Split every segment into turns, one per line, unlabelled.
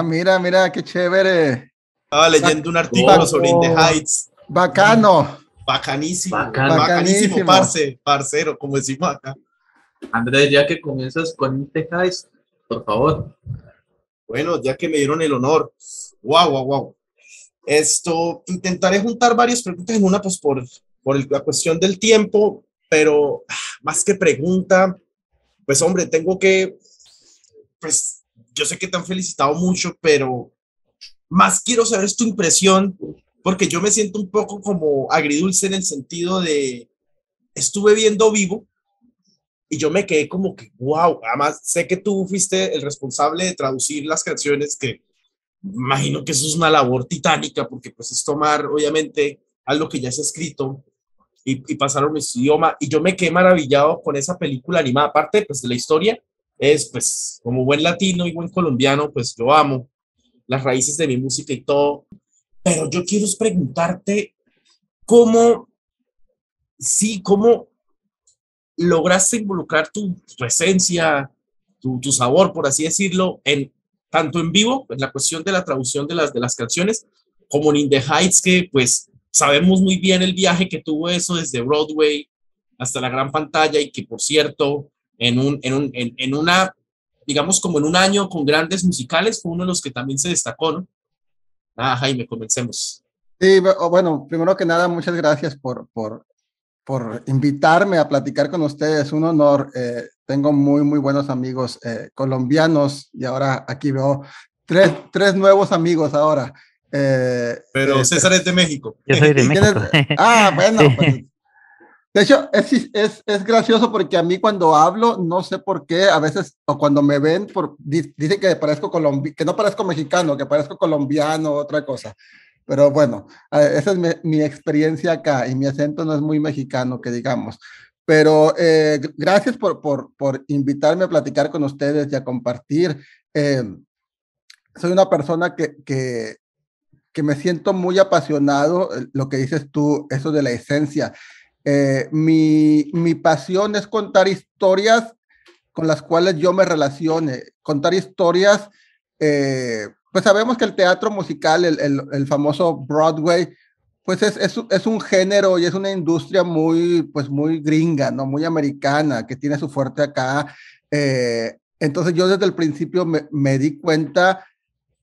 Ah, mira, mira, qué chévere. Estaba
leyendo un artículo sobre In Heights.
Bacano.
Bacanísimo.
Bacanísimo,
parce, parcero, como decimos acá. Andrés, ya que comienzas con In Heights, por favor. Bueno, ya que me dieron el honor. Wow, wow, wow. Esto, intentaré juntar varias preguntas en una, pues por, por la cuestión del tiempo, pero ah, más que pregunta, pues hombre, tengo que, pues yo sé que te han felicitado mucho, pero más quiero saber tu impresión, porque yo me siento un poco como agridulce en el sentido de, estuve viendo vivo y yo me quedé como que, wow, además sé que tú fuiste el responsable de traducir las canciones, que imagino que eso es una labor titánica, porque pues es tomar, obviamente, algo que ya se ha escrito y, pasar a un idioma. Y yo me quedé maravillado con esa película animada, aparte pues de la historia, es, pues, como buen latino y buen colombiano, pues yo amo las raíces de mi música y todo. Pero yo quiero preguntarte cómo, sí, cómo lograste involucrar tu, tu esencia, tu, tu, sabor, por así decirlo, en tanto en vivo, en la cuestión de la traducción de las, de las canciones, como en In Heights, que pues sabemos muy bien el viaje que tuvo eso desde Broadway hasta la gran pantalla y que por cierto, en, un, en, un, en, en, una, digamos, como en un año con grandes musicales, fue uno de los que también se destacó, ¿no? Ah, Jaime,
comencemos. Sí, bueno, primero que nada, muchas gracias por, por, por invitarme a platicar con ustedes. Un honor. Eh, tengo muy, muy buenos amigos eh, colombianos y ahora aquí veo tres, tres nuevos amigos ahora. Eh, Pero César es de México. soy de México. Ah, bueno, pues, de hecho, es, es, es, gracioso porque a mí cuando hablo, no sé por qué, a veces, o cuando me ven, por, dicen que parezco colombi que no parezco mexicano, que parezco colombiano, otra cosa. Pero bueno, esa es mi, experiencia acá y mi acento no es muy mexicano, que digamos. Pero eh, gracias por, por, por, invitarme a platicar con ustedes y a compartir. Em, soy una persona que, que, que me siento muy apasionado, eh, lo que dices tú, eso de la esencia. Eh, mi, pasión es contar historias con las cuales yo me relacione, contar historias, eh, pues sabemos que el teatro musical, el, famoso Broadway, pues es, es, un género y es una industria muy, pues muy gringa, ¿no? Muy americana, que tiene su fuerte acá. Eh, entonces yo desde el principio me, me, di cuenta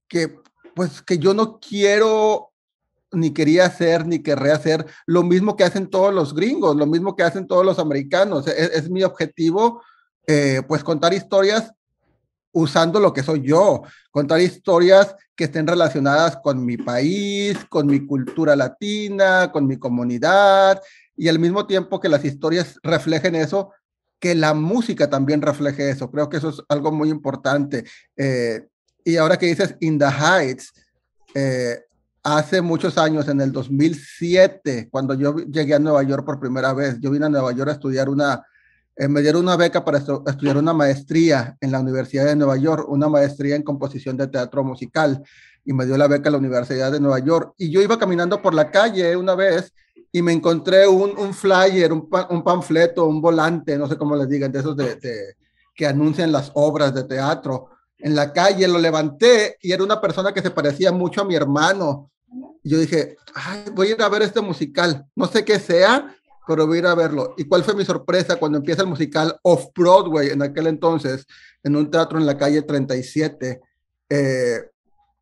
que, pues que yo no quiero ni quería hacer, ni querré hacer, lo mismo que hacen todos los gringos, lo mismo que hacen todos los americanos. E-, es, mi objetivo, eh, pues contar historias usando lo que soy yo, contar historias que estén relacionadas con mi país, con mi cultura latina, con mi comunidad, y al mismo tiempo que las historias reflejen eso, que la música también refleje eso. Creo que eso es algo muy importante. Eh, y ahora que dices In the Heights, eh, hace muchos años, en el 2007, cuando yo llegué a Nueva York por primera vez, yo vine a Nueva York a estudiar una, eh, me dieron una beca para estudiar una maestría en la Universidad de Nueva York, una maestría en composición de teatro musical, y me dio la beca a la Universidad de Nueva York. Y yo iba caminando por la calle una vez y me encontré un, flyer, un, panfleto, un volante, no sé cómo les digan, de esos de, que anuncian las obras de teatro. En la calle lo levanté y era una persona que se parecía mucho a mi hermano yo dije, voy a ir a ver este musical, no sé qué sea, pero voy a ir a verlo. ¿Y cuál fue mi sorpresa cuando empieza el musical Off-Broadway en aquel entonces, en un teatro en la calle 37? Eh,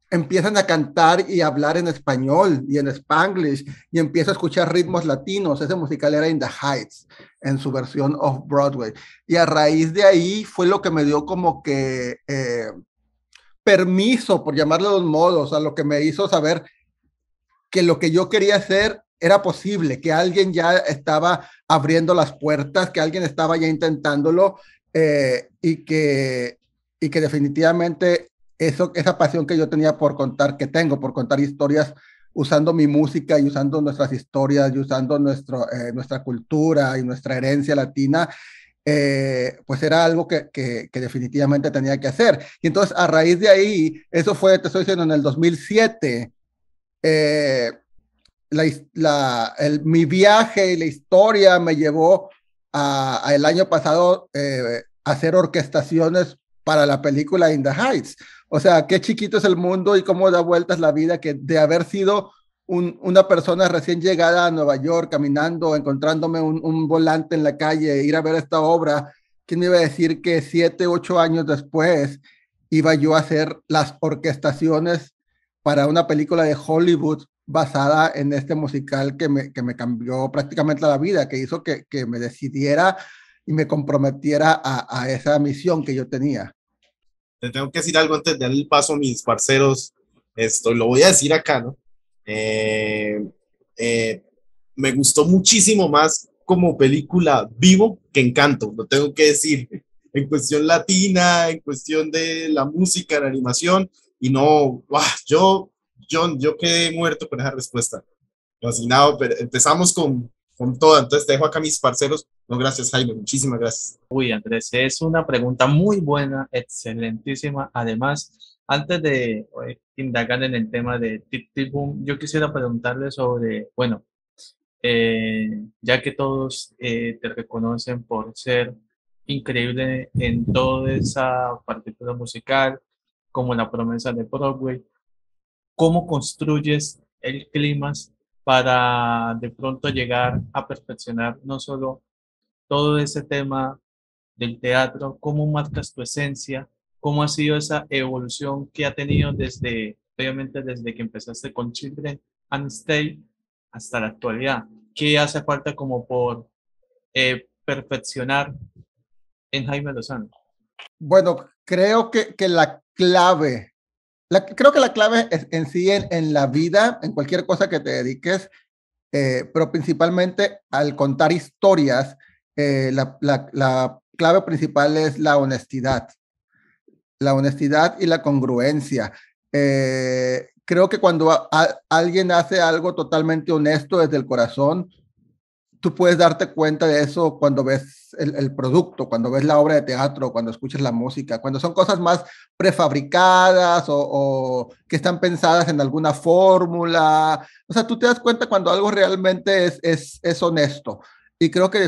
empiezan a cantar y hablar en español y en spanglish y empiezo a escuchar ritmos latinos. Ese musical era In the Heights, en su versión Off-Broadway. Y a raíz de ahí fue lo que me dio como que... Eh, permiso, por llamarlo de modos modos, a lo que me hizo saber, que lo que yo quería hacer era posible, que alguien ya estaba abriendo las puertas, que alguien estaba ya intentándolo eh, y, que, y que definitivamente eso, esa pasión que yo tenía por contar, que tengo por contar historias usando mi música y usando nuestras historias y usando nuestro, eh, nuestra cultura y nuestra herencia latina, eh, pues era algo que, que, que, definitivamente tenía que hacer. Y entonces a raíz de ahí, eso fue, te estoy diciendo, en el 2007, eh, mi viaje y la historia me llevó a, el año pasado a eh, hacer orquestaciones para la película In the Heights. O sea, qué chiquito es el mundo y cómo da vueltas la vida que de haber sido una persona recién llegada a Nueva York, caminando, encontrándome un, volante en la calle, ir a ver esta obra, ¿quién iba a decir que siete, ocho años después iba yo a hacer las orquestaciones para una película de Hollywood basada en este musical que me, que me cambió prácticamente la vida, que hizo que, que me decidiera y me comprometiera a, a, esa misión que yo tenía.
Te tengo que decir algo antes de darle el paso a mis parceros. Esto lo voy a decir acá, ¿no? Eh, eh, me gustó muchísimo más como película vivo que Encanto, lo tengo que decir. En cuestión latina, en cuestión de la música, la animación, y no, wow, yo, yo, yo quedé muerto con esa respuesta. Fascinado, pero empezamos con, con todo. Entonces te dejo acá mis parceros. No, gracias Jaime, muchísimas gracias. Uy, Andrés, es una pregunta muy buena,
excelentísima. Además, antes de eh, indagar en el tema de Tip Tip Boom, yo quisiera preguntarle sobre, bueno, eh, ya que todos eh, te reconocen por ser increíble en toda esa partitura musical, como La promesa de Broadway. ¿Cómo construyes el clima para de pronto llegar a perfeccionar no solo todo ese tema del teatro, cómo marcas tu esencia, cómo ha sido esa evolución que ha tenido desde, obviamente desde que empezaste con Children and Stay hasta la actualidad. ¿Qué hace falta como por eh, perfeccionar en Jaime Lozano?
Bueno, creo que, que la clave. creo que la clave es en sí en, la vida, en cualquier cosa que te dediques, eh, pero principalmente al contar historias, eh, la, clave principal es la honestidad. La honestidad y la congruencia. Eh, creo que cuando alguien hace algo totalmente honesto desde el corazón, tú puedes darte cuenta de eso cuando ves el, producto, cuando ves la obra de teatro, cuando escuchas la música, cuando son cosas más prefabricadas o, que están pensadas en alguna fórmula. O sea, tú te das cuenta cuando algo realmente es, es, honesto. Y creo que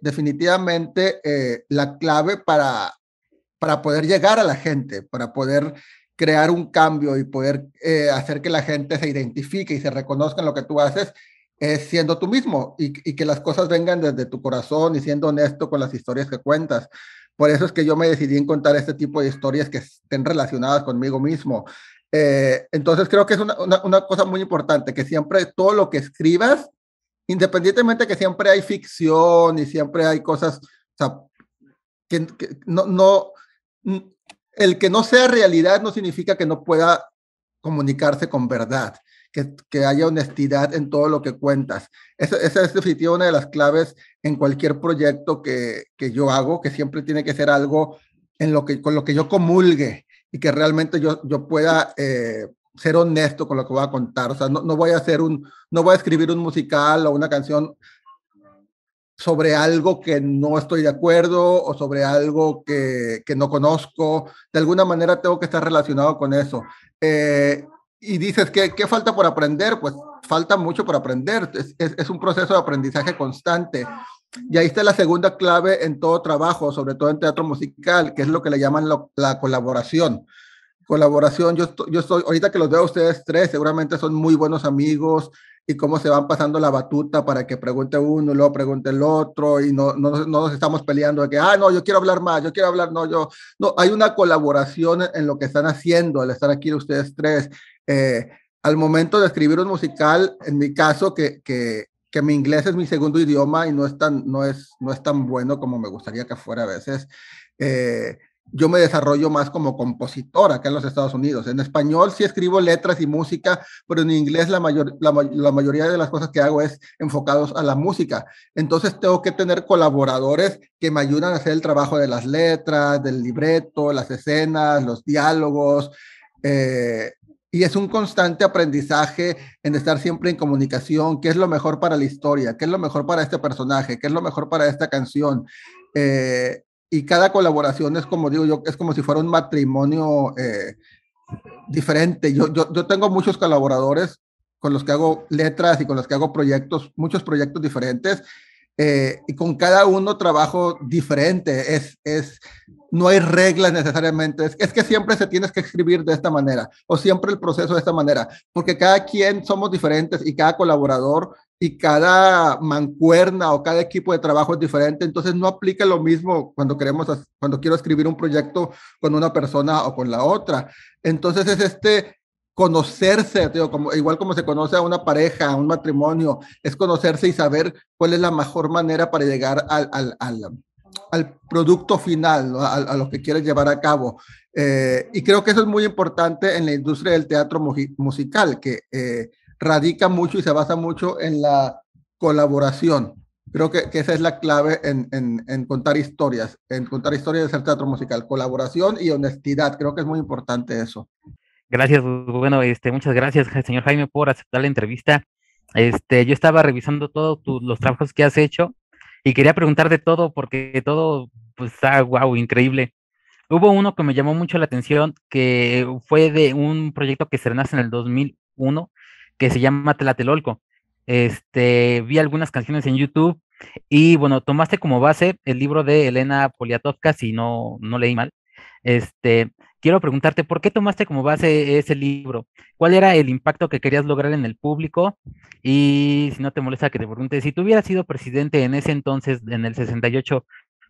definitivamente eh, la clave para, para poder llegar a la gente, para poder crear un cambio y poder eh, hacer que la gente se identifique y se reconozca en lo que tú haces, es siendo tú mismo y, que las cosas vengan desde tu corazón y siendo honesto con las historias que cuentas. Por eso es que yo me decidí en contar este tipo de historias que estén relacionadas conmigo mismo. Eh, entonces creo que es una, cosa muy importante, que siempre todo lo que escribas, independientemente que siempre hay ficción y siempre hay cosas, que, no, no, el que no sea realidad no significa que no pueda comunicarse con verdad que, haya honestidad en todo lo que cuentas. Esa, es definitivamente una de las claves en cualquier proyecto que, yo hago, que siempre tiene que ser algo en lo que, con lo que yo comulgue y que realmente yo, yo pueda eh, ser honesto con lo que voy a contar. O sea, no, voy a hacer un, no voy a escribir un musical o una canción sobre algo que no estoy de acuerdo o sobre algo que, no conozco. De alguna manera tengo que estar relacionado con eso. Eh, y dices, ¿qué, ¿qué falta por aprender? Pues falta mucho por aprender. Es, es, un proceso de aprendizaje constante. Y ahí está la segunda clave en todo trabajo, sobre todo en teatro musical, que es lo que le llaman la colaboración. Colaboración, yo, estoy, yo estoy, ahorita que los veo a ustedes tres, seguramente son muy buenos amigos y cómo se van pasando la batuta para que pregunte uno luego pregunte el otro y no, no, no nos estamos peleando de que, ah, no, yo quiero hablar más, yo quiero hablar, no, yo, no, hay una colaboración en lo que están haciendo al estar aquí ustedes tres eh, al momento de escribir un musical, en mi caso, que, que, mi inglés es mi segundo idioma y no es tan, no es, no es tan bueno como me gustaría que fuera a veces, eh, yo me desarrollo más como compositor acá en los Estados Unidos. En español sí escribo letras y música, pero en inglés la, mayor, la, mayoría de las cosas que hago es enfocados a la música. Entonces tengo que tener colaboradores que me ayudan a hacer el trabajo de las letras, del libreto, las escenas, los diálogos. Eh, y es un constante aprendizaje en estar siempre en comunicación, qué es lo mejor para la historia, qué es lo mejor para este personaje, qué es lo mejor para esta canción. Eh, y cada colaboración es como digo yo, es como si fuera un matrimonio eh, diferente. Yo, yo, tengo muchos colaboradores con los que hago letras y con los que hago proyectos, muchos proyectos diferentes. Eh, y con cada uno trabajo diferente. Es, es, no hay reglas necesariamente. Es, que siempre se tienes que escribir de esta manera o siempre el proceso de esta manera, porque cada quien somos diferentes y cada colaborador y cada mancuerna o cada equipo de trabajo es diferente. Entonces no aplica lo mismo cuando queremos, cuando quiero escribir un proyecto con una persona o con la otra. Entonces es este conocerse, igual como se conoce a una pareja, a un matrimonio, es conocerse y saber cuál es la mejor manera para llegar al, al al producto final, a, lo que quieres llevar a cabo. Eh, y creo que eso es muy importante en la industria del teatro musical, que eh, radica mucho y se basa mucho en la colaboración. Creo que, que esa es la clave en, en, en, contar historias, en contar historias del teatro musical, colaboración y honestidad. Creo que es muy importante eso.
Gracias, bueno, este, muchas gracias, señor Jaime, por aceptar la entrevista. Este, yo estaba revisando todos los trabajos que has hecho y quería preguntar de todo, porque todo pues, está guau, increíble. Hubo uno que me llamó mucho la atención, que fue de un proyecto que se nace en el 2001, que se llama Tlatelolco. Este, vi algunas canciones en YouTube y bueno, tomaste como base el libro de Elena Poliatowska, si no, no leí mal. Este, quiero preguntarte, ¿por qué tomaste como base ese libro? ¿Cuál era el impacto que querías lograr en el público? Y si no te molesta que te pregunte, si tú hubieras sido presidente en ese entonces, en el 68,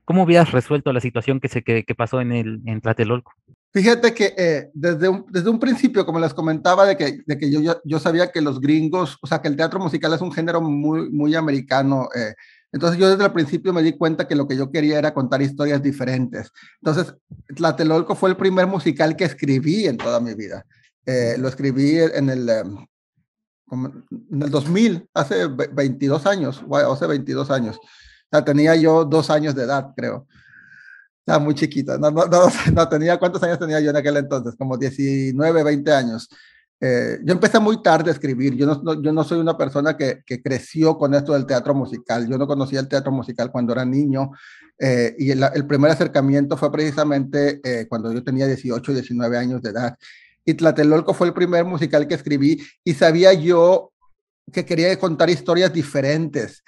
¿cómo hubieras resuelto la situación que, se, que, pasó en, el, en Tlatelolco?
Fíjate que eh, desde, un, desde un principio, como les comentaba, de que, de que yo, yo, yo, sabía que los gringos, o sea, que el teatro musical es un género muy, muy americano. Eh, entonces yo desde el principio me di cuenta que lo que yo quería era contar historias diferentes. Entonces Tlatelolco fue el primer musical que escribí en toda mi vida. Eh, lo escribí en el, em, en el 2000, hace 22 años, hace 22 años. O sea, tenía yo dos años de edad, creo. Estaba muy chiquita. no, tenía, ¿cuántos años tenía yo en aquel entonces? Como 19, 20 años. Eh, yo empecé muy tarde a escribir, yo no, yo no soy una persona que, creció con esto del teatro musical, yo no conocía el teatro musical cuando era niño eh, y el, primer acercamiento fue precisamente eh, cuando yo tenía 18, 19 años de edad y Tlatelolco fue el primer musical que escribí y sabía yo que quería contar historias diferentes,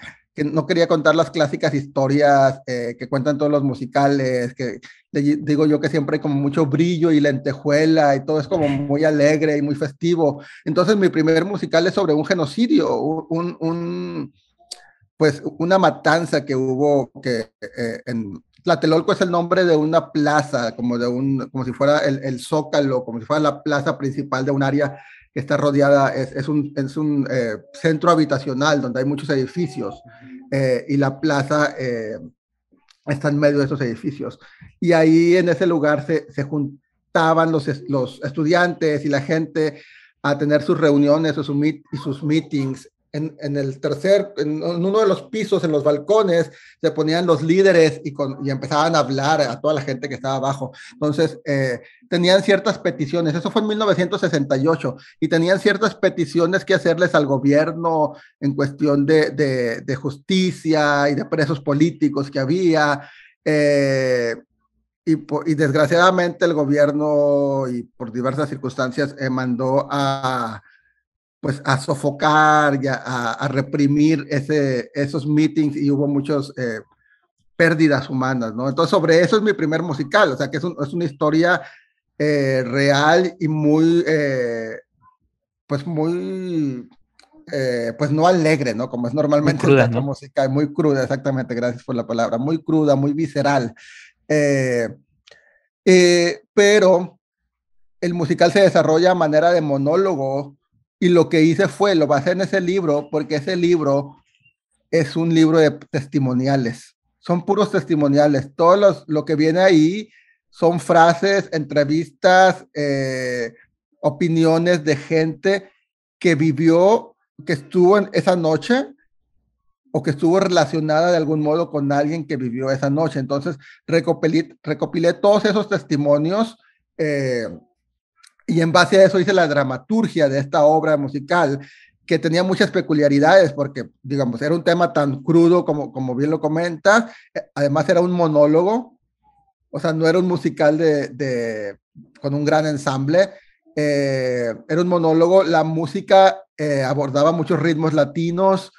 no quería contar las clásicas historias eh, que cuentan todos los musicales, que digo yo que siempre hay como mucho brillo y lentejuela y todo es como muy alegre y muy festivo. Entonces mi primer musical es sobre un genocidio, un, pues una matanza que hubo que eh, en Tlatelolco es el nombre de una plaza, como de un como si fuera el, zócalo, como si fuera la plaza principal de un área está rodeada, es, es un, eh, centro habitacional donde hay muchos edificios eh, y la plaza eh, está en medio de esos edificios. Y ahí en ese lugar se, juntaban los, los, estudiantes y la gente a tener sus reuniones y sus meetings en, el tercer, en uno de los pisos, en los balcones, se ponían los líderes y, y empezaban a hablar a toda la gente que estaba abajo. Entonces, eh, tenían ciertas peticiones, eso fue en 1968, y tenían ciertas peticiones que hacerles al gobierno en cuestión de, de, justicia y de presos políticos que había. Eh, y, desgraciadamente el gobierno, y por diversas circunstancias, eh, mandó a, pues a sofocar y a, reprimir ese, esos meetings y hubo muchas eh, pérdidas humanas, ¿no? Entonces sobre eso es mi primer musical, o sea que es, es una historia eh, real y muy, eh, pues muy, pues no alegre, ¿no? Como es normalmente la música, muy cruda, exactamente, gracias por la palabra, muy cruda, muy visceral. pero el musical se desarrolla a manera de monólogo y lo que hice fue, lo basé en ese libro, porque ese libro es un libro de testimoniales. Son puros testimoniales. Todo lo que viene ahí son frases, entrevistas, eh, opiniones de gente que vivió, que estuvo en esa noche o que estuvo relacionada de algún modo con alguien que vivió esa noche. Entonces, recopilé, recopilé todos esos testimonios eh, y en base a eso hice la dramaturgia de esta obra musical, que tenía muchas peculiaridades, porque, digamos, era un tema tan crudo como, como bien lo comenta eh, Además, era un monólogo, o sea, no era un musical de, con un gran ensamble. Eh, era un monólogo. La música eh, abordaba muchos ritmos latinos.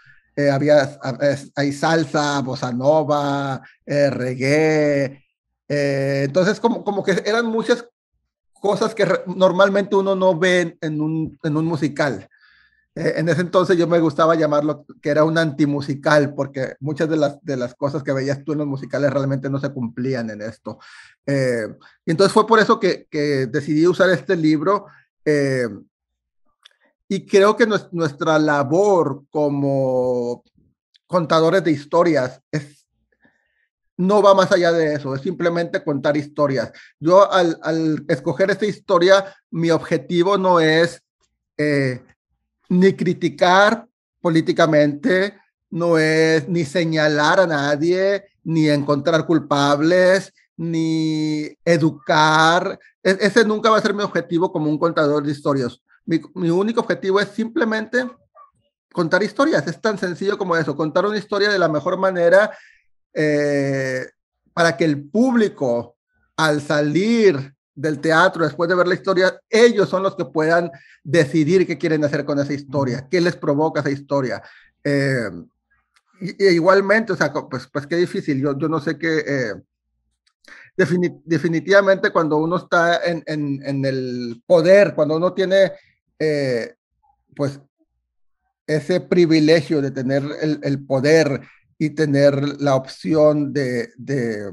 había hay salsa, bossa nova, reggae. entonces, como, como que eran muchas cosas que normalmente uno no ve en un, en un musical. Eh, en ese entonces yo me gustaba llamarlo que era un antimusical, porque muchas de las, de las cosas que veías tú en los musicales realmente no se cumplían en esto. Eh, y entonces fue por eso que, que decidí usar este libro. Eh, y creo que nuestra labor como contadores de historias es no va más allá de eso, es simplemente contar historias. Yo al, escoger esta historia, mi objetivo no es eh, ni criticar políticamente, no es ni señalar a nadie, ni encontrar culpables, ni educar. E, ese nunca va a ser mi objetivo como un contador de historias. Mi, mi único objetivo es simplemente contar historias. Es tan sencillo como eso, contar una historia de la mejor manera eh, para que el público al salir del teatro después de ver la historia, ellos son los que puedan decidir qué quieren hacer con esa historia, qué les provoca esa historia. Em, e igualmente, o sea, pues, pues qué difícil, yo, yo no sé qué... Eh, definitivamente cuando uno está en, el poder, cuando uno tiene, eh, pues, ese privilegio de tener el, el poder, y tener la opción de, de,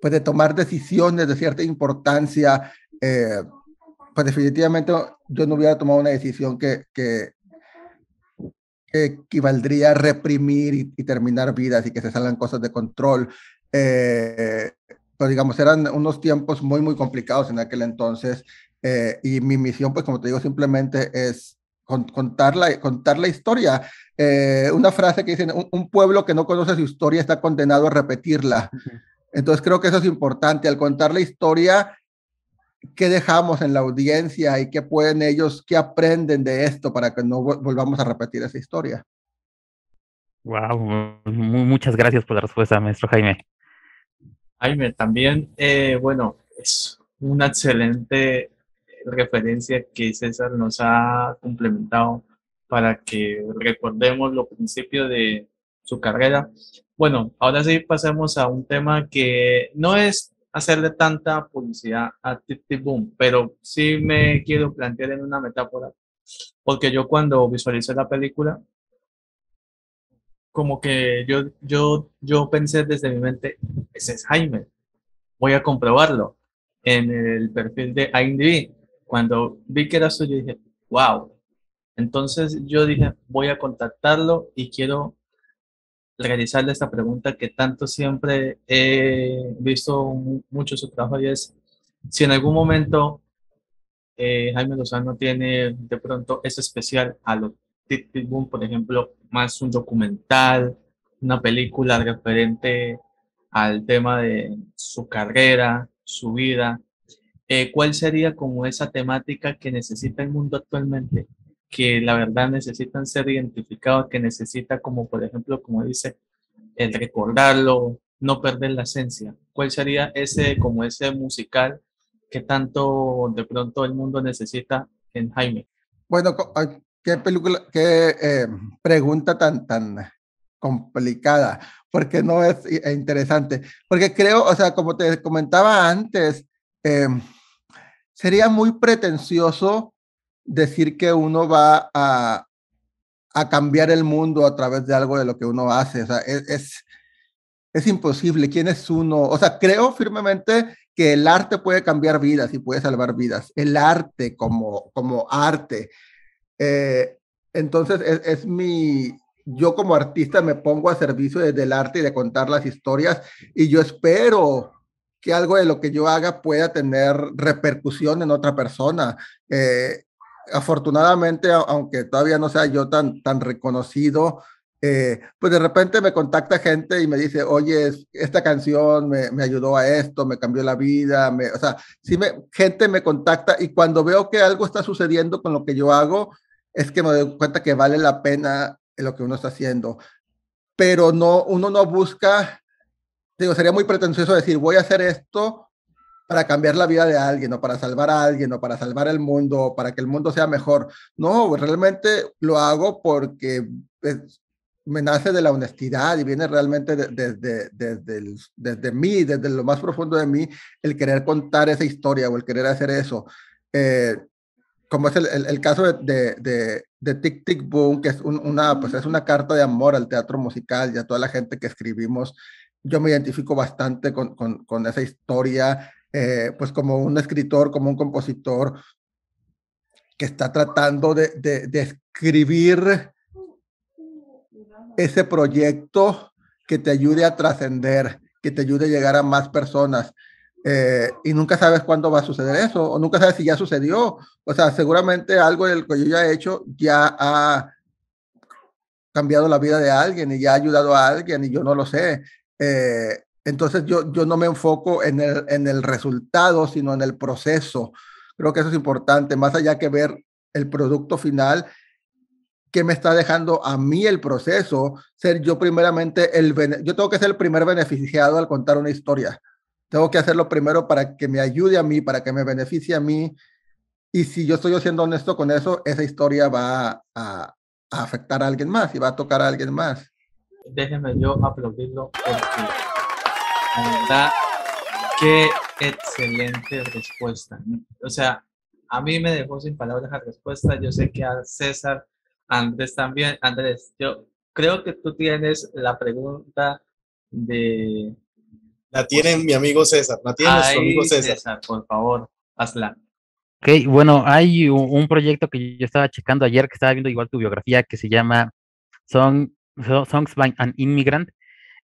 pues, tomar decisiones de cierta importancia, eh, pues definitivamente yo no hubiera tomado una decisión que, que, equivaldría a reprimir y, terminar vidas y que se salgan cosas de control. Eh, pero digamos, eran unos tiempos muy, muy complicados en aquel entonces. Eh, y mi misión, pues como te digo, simplemente es contar, la, contar la historia eh, una frase que dicen, un, pueblo que no conoce su historia está condenado a repetirla. Entonces creo que eso es importante, al contar la historia, ¿qué dejamos en la audiencia y qué pueden ellos, qué aprenden de esto para que no volvamos a repetir esa historia?
Wow, muchas gracias por la respuesta, maestro Jaime.
Jaime, también, eh, bueno,
es una excelente referencia que César nos ha complementado para que recordemos los principios de su carrera. Bueno, ahora sí pasemos a un tema que no es hacerle tanta publicidad a Titi Boom, pero sí me quiero plantear en una metáfora, porque yo cuando visualicé la película, como que yo, yo, yo pensé desde mi mente, ese es Jaime, voy a comprobarlo en el perfil de IMDb. Cuando vi que era suyo, dije, wow, entonces yo dije, voy a contactarlo y quiero realizarle esta pregunta que tanto siempre he visto mucho su trabajo y es si en algún momento eh, Jaime Lozano tiene de pronto ese especial a los Tit Boom, por ejemplo, más un documental, una película referente al tema de su carrera, su vida. Eh, ¿Cuál sería como esa temática que necesita el mundo actualmente? que la verdad necesitan ser identificados, que necesita como por ejemplo, como dice, el recordarlo, no perder la esencia. ¿Cuál sería ese, como ese musical que tanto
de pronto el mundo necesita en Jaime? Bueno, ah, qué película, qué eh, pregunta tan, tan complicada, porque no es eh, interesante, porque creo, o sea, como te comentaba antes, eh, sería muy pretencioso decir que uno va a, a cambiar el mundo a través de algo de lo que uno hace. E, es, es, imposible. ¿Quién es uno? O sea, creo firmemente que el arte puede cambiar vidas y puede salvar vidas. El arte como, como arte. Eh, entonces, e, es, mi... Yo como artista me pongo a servicio del arte y de contar las historias y yo espero que algo de lo que yo haga pueda tener repercusión en otra persona. Eh, afortunadamente, aunque todavía no sea yo tan, tan reconocido, eh, pues de repente me contacta gente y me dice, oye, esta canción me, me ayudó a esto, me cambió la vida, o sea, si me, gente me contacta y cuando veo que algo está sucediendo con lo que yo hago, es que me doy cuenta que vale la pena lo que uno está haciendo. Pero no, uno no busca, digo, sería muy pretencioso decir, voy a hacer esto para cambiar la vida de alguien o para salvar a alguien o para salvar el mundo o para que el mundo sea mejor. No, realmente lo hago porque pues, me nace de la honestidad y viene realmente desde, desde, desde, mí, desde lo más profundo de mí, el querer contar esa historia o el querer hacer eso. Eh, como es el, el, caso de, de, de, Tic Tic Boom, que es, una, pues es una carta de amor al teatro musical y a toda la gente que escribimos. Yo me identifico bastante con, con, con esa historia eh, pues como un escritor, como un compositor que está tratando de, de, escribir ese proyecto que te ayude a trascender, que te ayude a llegar a más personas. Eh, y nunca sabes cuándo va a suceder eso, o nunca sabes si ya sucedió. O sea, seguramente algo del que yo ya he hecho ya ha cambiado la vida de alguien y ya ha ayudado a alguien y yo no lo sé. Eh, entonces yo, yo no me enfoco en el, en el resultado, sino en el proceso. Creo que eso es importante, más allá que ver el producto final, que me está dejando a mí el proceso, ser yo primeramente el, yo tengo que ser el primer beneficiado al contar una historia. Tengo que hacerlo primero para que me ayude a mí, para que me beneficie a mí. Y si yo estoy siendo honesto con eso, esa historia va a, afectar a alguien más y va a tocar a alguien más. Déjenme yo aplaudirlo. ¿Verdad? Qué excelente
respuesta. O sea, a mí me dejó sin palabras la respuesta. Yo sé que a César, Andrés también. Andrés, yo creo que tú tienes la pregunta de... La tiene mi amigo César, la tiene amigo César. César. Por favor, hazla.
Ok, bueno, hay un proyecto que yo estaba checando ayer, que estaba viendo igual tu biografía, que se llama Song, Songs by an Immigrant,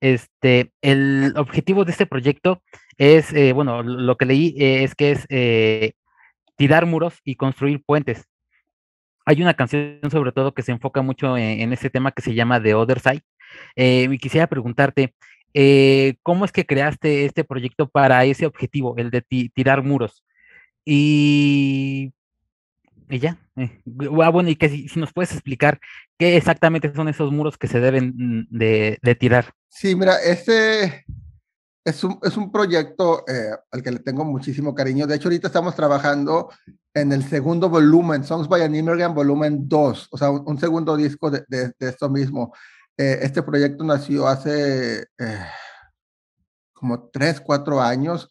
este, el objetivo de este proyecto es, eh, bueno, lo que leí eh, es que es eh, tirar muros y construir puentes. Hay una canción sobre todo que se enfoca mucho e, en, ese tema que se llama The Other Side. y quisiera preguntarte, ¿cómo es que creaste este proyecto para ese objetivo, el de tirar muros? Y y ya. Eh, ah, bueno, y que si, nos puedes explicar qué exactamente son esos muros que se deben mm, de, tirar.
Sí, mira, este es un, es un proyecto eh, al que le tengo muchísimo cariño. De hecho, ahorita estamos trabajando en el segundo volumen, Songs by Animergan Volumen 2, o sea, un, segundo disco de, de, esto mismo. Eh, este proyecto nació hace como tres, cuatro años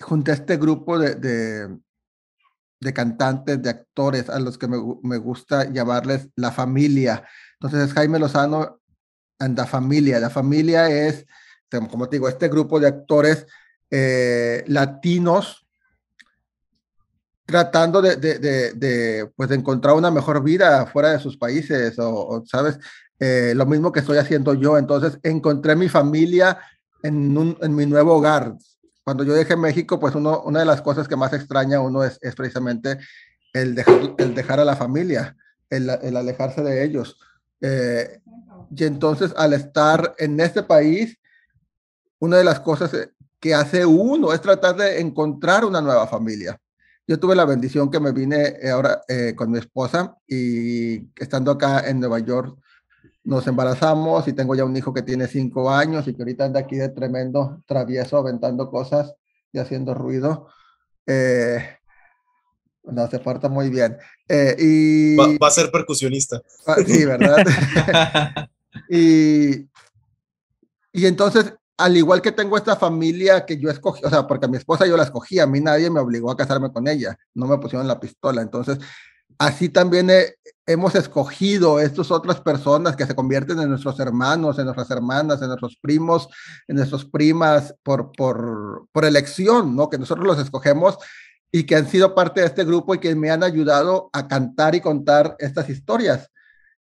Junto a este grupo de, de cantantes, de actores, a los que me, gusta llamarles la familia. Entonces Jaime Lozano anda familia. La familia es, como te digo, este grupo de actores eh, latinos tratando de, pues encontrar una mejor vida fuera de sus países, o, ¿sabes? Eh, lo mismo que estoy haciendo yo. Entonces encontré mi familia en, en mi nuevo hogar, cuando yo dejé México, pues uno, una de las cosas que más extraña uno es, precisamente el dejar, el dejar a la familia, el, alejarse de ellos. Eh, y entonces al estar en este país, una de las cosas eh, que hace uno es tratar de encontrar una nueva familia. Yo tuve la bendición que me vine eh, ahora con mi esposa y estando acá en Nueva York, nos embarazamos y tengo ya un hijo que tiene cinco años y que ahorita anda aquí de tremendo travieso aventando cosas y haciendo ruido. Eh, no, se porta muy bien. Eh,
y, va, a ser percusionista. Ah, sí, ¿verdad?
y, y entonces, al igual que tengo esta familia que yo escogí, o sea, porque a mi esposa yo la escogí, a mí nadie me obligó a casarme con ella, no me pusieron la pistola. Entonces, así también eh, hemos escogido estas otras personas que se convierten en nuestros hermanos, en nuestras hermanas, en nuestros primos, en nuestras primas por, elección, ¿no? Que nosotros los escogemos y que han sido parte de este grupo y que me han ayudado a cantar y contar estas historias.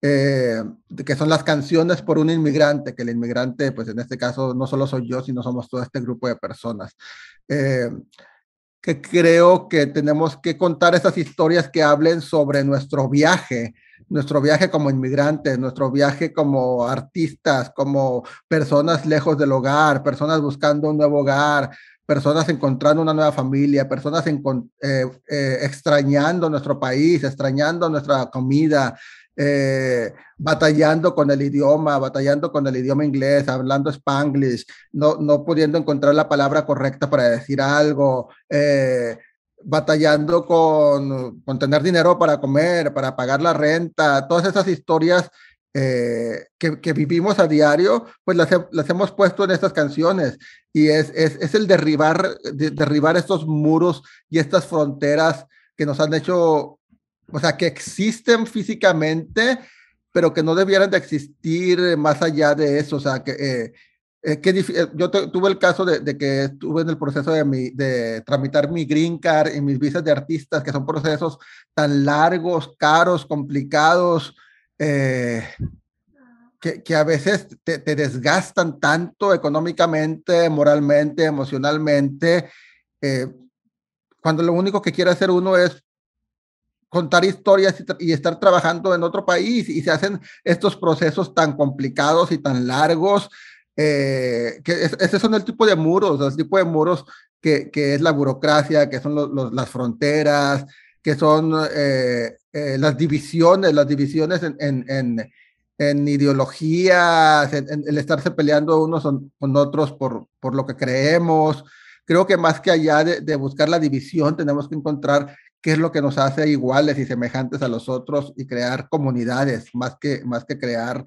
Eh, que son las canciones por un inmigrante, que el inmigrante, pues en este caso, no solo soy yo, sino somos todo este grupo de personas. Eh, que creo que tenemos que contar esas historias que hablen sobre nuestro viaje, nuestro viaje como inmigrantes, nuestro viaje como artistas, como personas lejos del hogar, personas buscando un nuevo hogar, personas encontrando una nueva familia, personas eh, eh, extrañando nuestro país, extrañando nuestra comida, eh, batallando con el idioma, batallando con el idioma inglés, hablando spanglish, no, no pudiendo encontrar la palabra correcta para decir algo, eh, batallando con, con, tener dinero para comer, para pagar la renta, todas esas historias eh, que, que, vivimos a diario, pues las, las, hemos puesto en estas canciones. Y es, es, es el derribar, derribar estos muros y estas fronteras que nos han hecho o sea, que existen físicamente, pero que no debieran de existir eh, más allá de eso. O sea, que, eh, eh, yo tuve el caso de, que estuve en el proceso de, tramitar mi green card y mis visas de artistas, que son procesos tan largos, caros, complicados, que, a veces te desgastan tanto económicamente, moralmente, emocionalmente. cuando lo único que quiere hacer uno es contar historias y, estar trabajando en otro país y se hacen estos procesos tan complicados y tan largos, eh, que es, ese son el tipo de muros, el tipo de muros que, que es la burocracia, que son las fronteras, que son eh, eh, las divisiones, las divisiones en, en, en, ideologías, el estarse peleando unos con, otros por, por lo que creemos. Creo que más que allá de buscar la división, tenemos que encontrar qué es lo que nos hace iguales y semejantes a los otros y crear comunidades más que, más que crear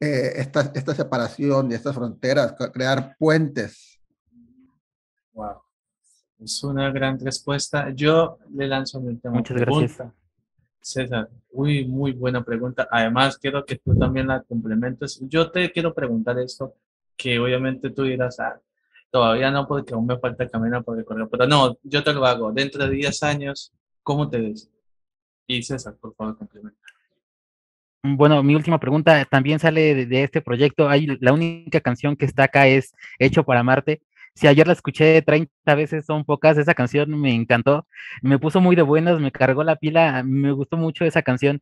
eh, esta, esta separación y estas fronteras, crear puentes. Wow. Es una gran respuesta. Yo le lanzo mi tema. Muchas gracias. César,
muy, muy buena pregunta. Además, quiero que tú también la complementes. Yo te quiero preguntar esto, que obviamente tú dirás, ah, todavía no, porque aún me falta caminar por el correo. Pero no, yo te lo hago. Dentro de 10 años, ¿Cómo te ves? Y César, por favor, complementa.
Bueno, mi última pregunta también sale de, este proyecto. Hay, la única canción que está acá es Hecho para Marte. Si ayer la escuché 30 veces, son pocas, esa canción me encantó, me puso muy de buenas, me cargó la pila, me gustó mucho esa canción.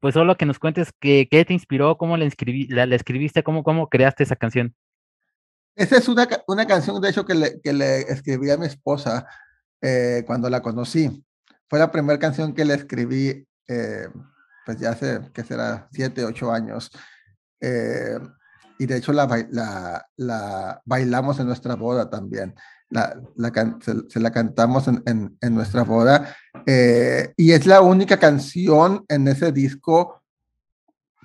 Pues solo que nos cuentes qué, te inspiró, cómo la, la, escribiste, cómo, cómo creaste esa canción.
Esa es una, canción, de hecho, que le, que escribí a mi esposa eh, cuando la conocí fue la primera canción que le escribí, eh, pues ya hace, que será, siete, ocho años. Eh, y de hecho la, bailamos en nuestra boda también. se, la cantamos en, nuestra boda. Eh, y es la única canción en ese disco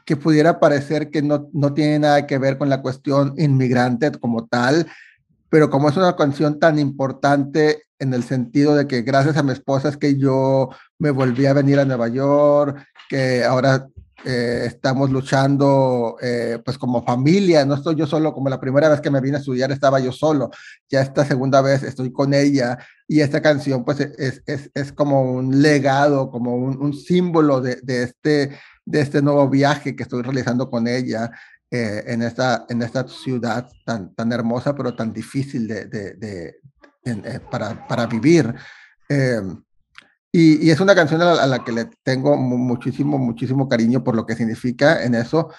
que pudiera parecer que no tiene nada que ver con la cuestión inmigrante como tal, pero como es una canción tan importante en el sentido de que gracias a mi esposa es que yo me volví a venir a Nueva York, que ahora eh, estamos luchando eh, pues como familia, no estoy yo solo, como la primera vez que me vine a estudiar estaba yo solo, ya esta segunda vez estoy con ella y esta canción pues e-, es, como un legado, como un, símbolo de, este, de este nuevo viaje que estoy realizando con ella eh, en, esta, en esta ciudad tan, tan hermosa, pero tan difícil de, eh, para, para, vivir. Eh, y, es una canción a la, que le tengo muchísimo, muchísimo cariño por lo que significa en eso.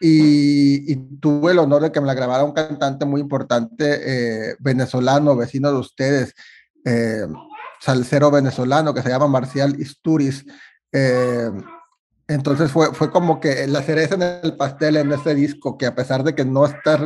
y, tuve el honor de que me la grabara un cantante muy importante venezolano, vecino de ustedes, salsero venezolano, que se llama Marcial Isturiz. Entonces fue, fue como que la cereza en el pastel en este disco, que a pesar de que no está...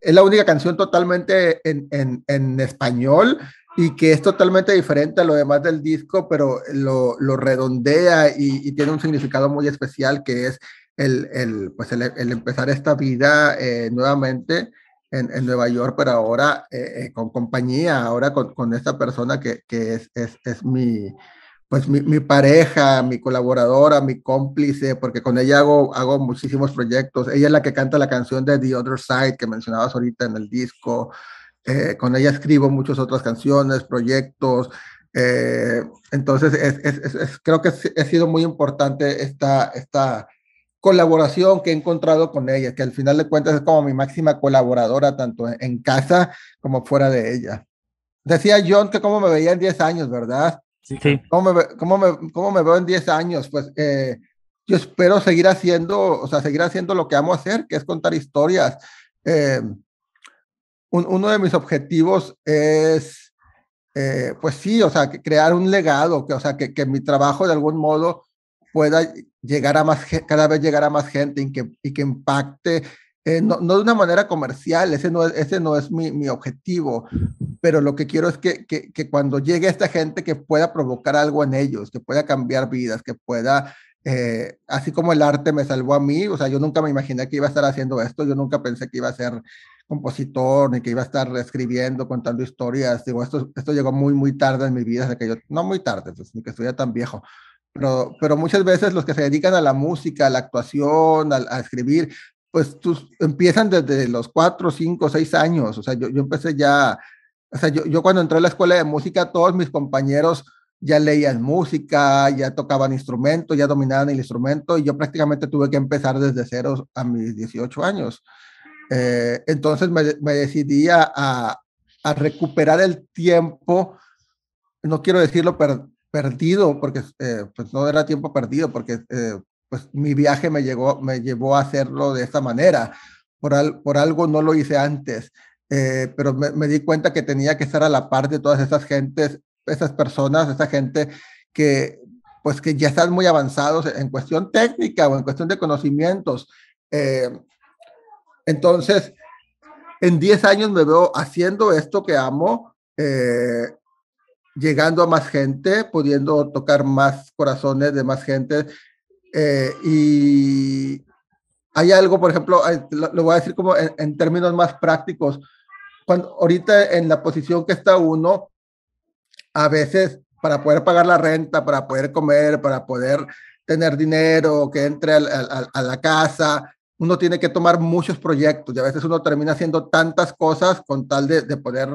Es la única canción totalmente en, en, en español y que es totalmente diferente a lo demás del disco, pero lo, lo redondea y, tiene un significado muy especial que es el, el pues el, empezar esta vida eh, nuevamente en, en, Nueva York, pero ahora eh, eh, con compañía, ahora con, con esta persona que, que es, es mi pues mi, pareja, mi colaboradora, mi cómplice, porque con ella hago, hago muchísimos proyectos. Ella es la que canta la canción de The Other Side que mencionabas ahorita en el disco. Eh, con ella escribo muchas otras canciones, proyectos. Eh, entonces, es, creo que ha sido muy importante esta, esta colaboración que he encontrado con ella, que al final de cuentas es como mi máxima colaboradora, tanto en, en casa como fuera de ella. Decía John que cómo me veía en 10 años, ¿verdad? Sí. ¿Cómo, me, cómo, me, ¿Cómo, me, veo en 10 años? Pues eh, yo espero seguir haciendo, o sea, seguir haciendo lo que amo hacer, que es contar historias. Eh, un, uno de mis objetivos es, eh, pues sí, o sea, crear un legado, que, o sea, que, que mi trabajo de algún modo pueda llegar a más, cada vez llegar a más gente y que, y que impacte eh, no, de una manera comercial, ese no es, mi, objetivo, pero lo que quiero es que, cuando llegue esta gente que pueda provocar algo en ellos, que pueda cambiar vidas, que pueda, eh, así como el arte me salvó a mí, o sea, yo nunca me imaginé que iba a estar haciendo esto, yo nunca pensé que iba a ser compositor, ni que iba a estar escribiendo, contando historias, digo, esto, esto llegó muy, muy tarde en mi vida, que no muy tarde, pues, ni que estuviera tan viejo, pero, pero, muchas veces los que se dedican a la música, a la actuación, a, escribir, pues tus, empiezan desde los cuatro, cinco, seis años. O sea, yo, yo empecé ya, o sea, yo, yo, cuando entré a la escuela de música, todos mis compañeros ya leían música, ya tocaban instrumento, ya dominaban el instrumento y yo prácticamente tuve que empezar desde cero a mis 18 años. Eh, entonces me, me decidí a, a, recuperar el tiempo, no quiero decirlo perdido, porque eh, pues no era tiempo perdido, porque eh, pues mi viaje me, llegó, me llevó a hacerlo de esta manera. Por, por algo no lo hice antes, eh, pero me, di cuenta que tenía que estar a la par de todas esas gentes, esas personas, esa gente que pues que ya están muy avanzados en cuestión técnica o en cuestión de conocimientos. Eh, entonces, en 10 años me veo haciendo esto que amo, eh, llegando a más gente, pudiendo tocar más corazones de más gente, eh, y hay algo, por ejemplo, lo voy a decir como en, términos más prácticos. Cuando ahorita en la posición que está uno, a veces para poder pagar la renta, para poder comer, para poder tener dinero que entre a, la casa, uno tiene que tomar muchos proyectos y a veces uno termina haciendo tantas cosas con tal de, de poder,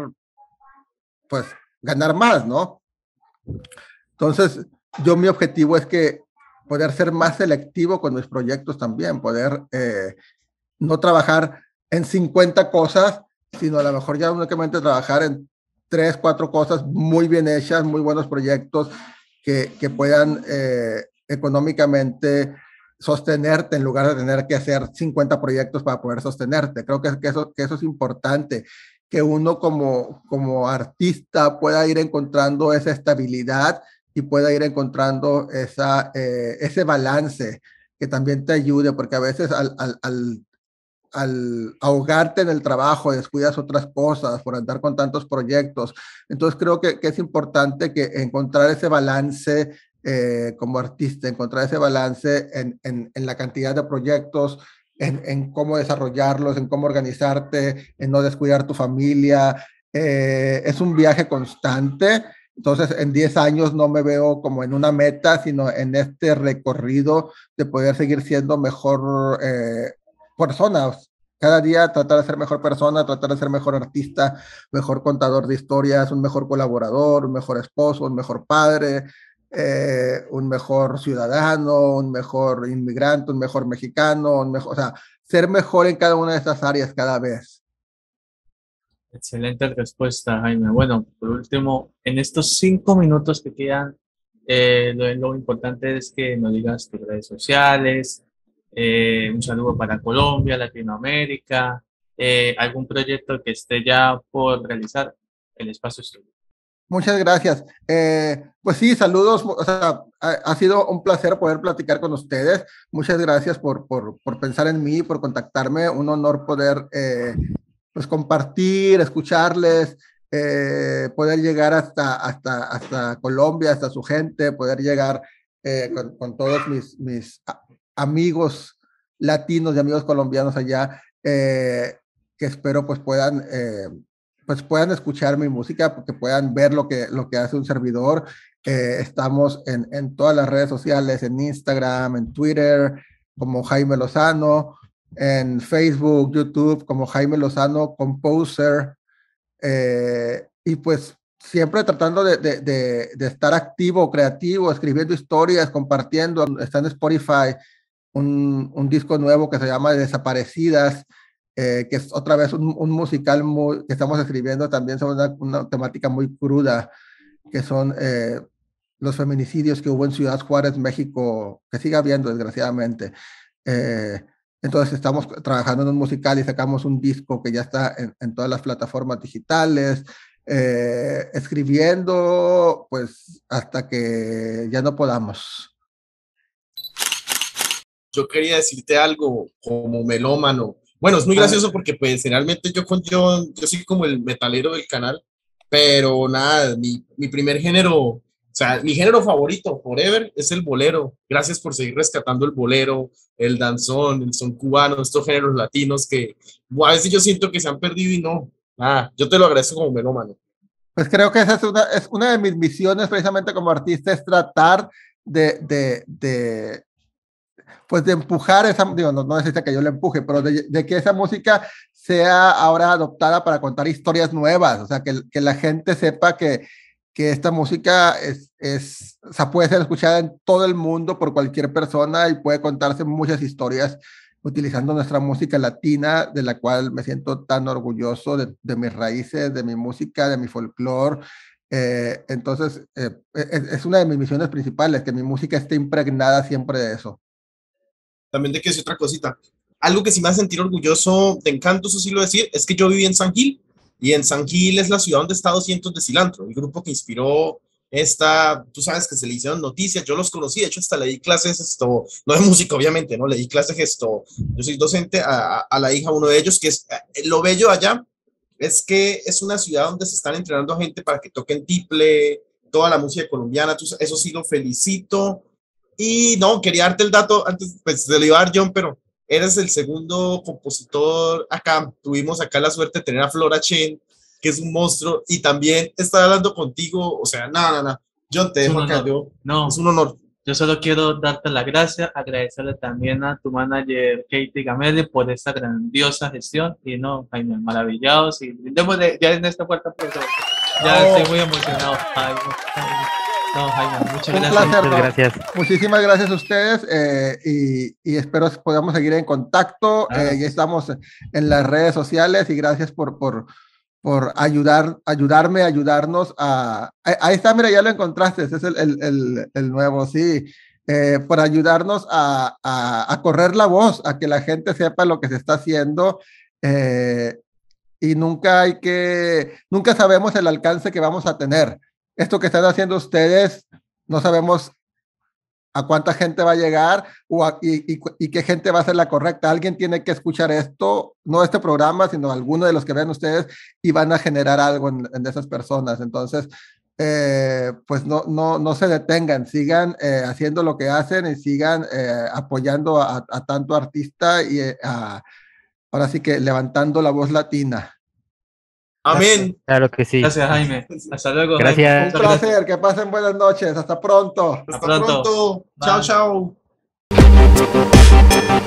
pues, ganar más, ¿no? Entonces, yo mi objetivo es que poder ser más selectivo con mis proyectos también, poder eh, no trabajar en 50 cosas, sino a lo mejor ya únicamente trabajar en 3, 4 cosas muy bien hechas, muy buenos proyectos que, que puedan eh, económicamente sostenerte en lugar de tener que hacer 50 proyectos para poder sostenerte. Creo que, que, eso, que eso es importante, que uno como, como artista pueda ir encontrando esa estabilidad y pueda ir encontrando esa, eh, ese balance que también te ayude, porque a veces al, ahogarte en el trabajo descuidas otras cosas por andar con tantos proyectos. Entonces creo que, es importante que encontrar ese balance eh, como artista, encontrar ese balance en, la cantidad de proyectos, en, cómo desarrollarlos, en cómo organizarte, en no descuidar tu familia. Eh, es un viaje constante entonces, en 10 años no me veo como en una meta, sino en este recorrido de poder seguir siendo mejor eh, persona. Cada día tratar de ser mejor persona, tratar de ser mejor artista, mejor contador de historias, un mejor colaborador, un mejor esposo, un mejor padre, eh, un mejor ciudadano, un mejor inmigrante, un mejor mexicano, mejor, o sea, ser mejor en cada una de esas áreas cada vez.
Excelente respuesta, Jaime. Bueno, por último, en estos cinco minutos que quedan, eh, lo, importante es que nos digas tus redes sociales, eh, un saludo para Colombia, Latinoamérica, eh, algún proyecto que esté ya por realizar, el espacio
es Muchas gracias. pues sí, saludos. ha, sido un placer poder platicar con ustedes. Muchas gracias por, por, por pensar en mí, por contactarme. Un honor poder pues compartir, escucharles, eh, poder llegar hasta, hasta, hasta Colombia, hasta su gente, poder llegar eh, con, todos mis, amigos latinos y amigos colombianos allá, eh, que espero pues puedan, pues puedan escuchar mi música, que puedan ver lo que, lo que hace un servidor. estamos en todas las redes sociales, en Instagram, en Twitter, como Jaime Lozano en Facebook, YouTube, como Jaime Lozano Composer, eh, y pues siempre tratando de, de, de, estar activo, creativo, escribiendo historias, compartiendo, está en Spotify un, un disco nuevo que se llama Desaparecidas, eh, que es otra vez un, un musical muy, que estamos escribiendo también sobre una, temática muy cruda, que son eh, los feminicidios que hubo en Ciudad Juárez, México, que sigue habiendo desgraciadamente. Eh, entonces estamos trabajando en un musical y sacamos un disco que ya está en, todas las plataformas digitales, eh, escribiendo pues hasta que ya no podamos.
Yo quería decirte algo
como melómano.
Bueno, es muy ah. gracioso porque pues generalmente yo con yo soy como el metalero del canal, pero nada, mi, mi primer género o sea, mi género favorito, forever, es el bolero. Gracias por seguir rescatando el bolero, el danzón, el son cubano, estos géneros latinos que a veces yo siento que se han perdido y no. Ah, yo te lo agradezco como melómano.
Pues creo que esa es una, es una de mis misiones precisamente como artista, es tratar de, de, de pues de empujar esa, digo, no, necesita que yo la empuje, pero de, de, que esa música sea ahora adoptada para contar historias nuevas, o sea, que, que la gente sepa que que esta música es, es, puede ser escuchada en todo el mundo por cualquier persona y puede contarse muchas historias utilizando nuestra música latina, de la cual me siento tan orgulloso de, mis raíces, de mi música, de mi folclore. Eh, entonces, eh, e, e, es, una de mis misiones principales, que mi música esté impregnada siempre de eso.
También de que es otra cosita. Algo que sí me hace sentir orgulloso te Encanto, eso sí lo decir, es que yo viví en San Gil y en San Gil es la ciudad donde está 200 de cilantro, el grupo que inspiró esta, tú sabes que se le hicieron noticias, yo los conocí, de hecho hasta leí clases, esto, no de música obviamente, no, leí clases, esto, yo soy docente a, la hija uno de ellos, que es, eh, lo bello allá es que es una ciudad donde se están entrenando gente para que toquen tiple, toda la música colombiana, eso sí lo felicito, y no, quería darte el dato, antes pues, se John, pero eres el segundo compositor acá. Tuvimos acá la suerte de tener a Flora Chen, que es un monstruo, y también estar hablando contigo, o sea, nada, nada, yo te dejo acá, yo. No. Es un honor. Yo solo
quiero darte la gracia, agradecerle también a tu manager Katie Gamelli por esta grandiosa gestión y no, Jaime, maravillados y ya en esta puerta, persona. ya estoy muy emocionado muchas gracias. Placer, gracias.
Muchísimas gracias a ustedes eh, y, espero espero podamos seguir en contacto. Eh, ya estamos en las redes sociales y gracias por, por, por ayudar, ayudarme, ayudarnos a... Ahí está, mira, ya lo encontraste, ese es el, el, el, nuevo, sí. Eh, por ayudarnos a, a, correr la voz, a que la gente sepa lo que se está haciendo. y nunca hay que, nunca sabemos el alcance que vamos a tener esto que están haciendo ustedes, no sabemos a cuánta gente va a llegar o y, qué gente va a ser la correcta. Alguien tiene que escuchar esto, no este programa, sino alguno de los que vean ustedes y van a generar algo en, esas personas. Entonces, eh, pues no, no, se detengan, sigan eh, haciendo lo que hacen y sigan eh, apoyando a, tanto artista y ahora sí que levantando la voz latina. Amén. Claro que sí. Gracias, Jaime. Hasta luego. Gracias. Un placer. Que pasen buenas noches. Hasta pronto. Hasta, pronto. pronto. Chao, chao.